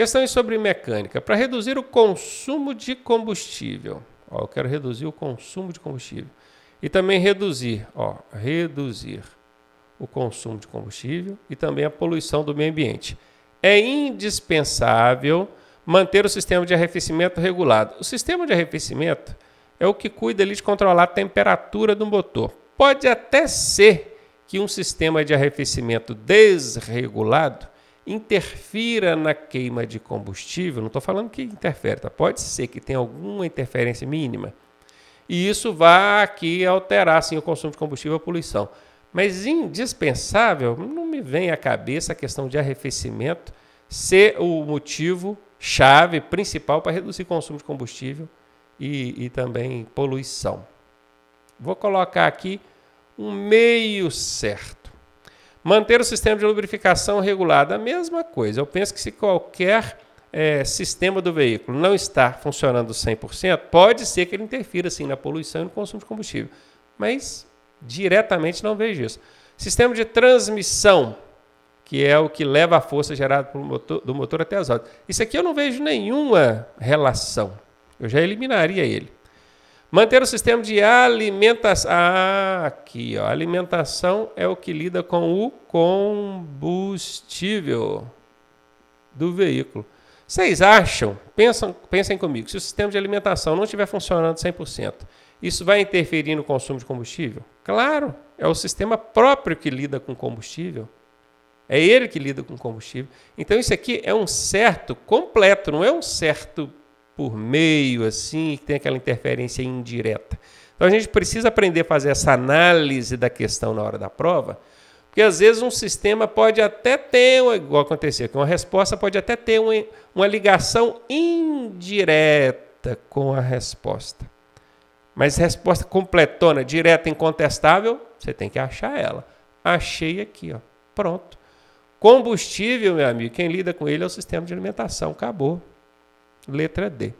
Questões sobre mecânica. Para reduzir o consumo de combustível. Ó, eu quero reduzir o consumo de combustível. E também reduzir, ó, reduzir o consumo de combustível e também a poluição do meio ambiente. É indispensável manter o sistema de arrefecimento regulado. O sistema de arrefecimento é o que cuida ali de controlar a temperatura do motor. Pode até ser que um sistema de arrefecimento desregulado interfira na queima de combustível, não estou falando que interfere, tá? pode ser que tenha alguma interferência mínima, e isso vá aqui alterar sim, o consumo de combustível e a poluição. Mas indispensável, não me vem à cabeça a questão de arrefecimento ser o motivo chave principal para reduzir o consumo de combustível e, e também poluição. Vou colocar aqui um meio certo. Manter o sistema de lubrificação regulado, a mesma coisa. Eu penso que se qualquer é, sistema do veículo não está funcionando 100%, pode ser que ele interfira assim na poluição e no consumo de combustível. Mas diretamente não vejo isso. Sistema de transmissão, que é o que leva a força gerada motor, do motor até as rodas. Isso aqui eu não vejo nenhuma relação. Eu já eliminaria ele. Manter o sistema de alimentação. Ah, aqui, ó. Alimentação é o que lida com o combustível do veículo. Vocês acham, pensam, pensem comigo, se o sistema de alimentação não estiver funcionando 100%, isso vai interferir no consumo de combustível? Claro, é o sistema próprio que lida com combustível. É ele que lida com combustível. Então isso aqui é um certo completo, não é um certo por meio, assim, que tem aquela interferência indireta. Então a gente precisa aprender a fazer essa análise da questão na hora da prova, porque às vezes um sistema pode até ter, igual aconteceu, que uma resposta pode até ter uma, uma ligação indireta com a resposta. Mas resposta completona, direta, incontestável, você tem que achar ela. Achei aqui, ó. Pronto. Combustível, meu amigo, quem lida com ele é o sistema de alimentação. Acabou. Letra D.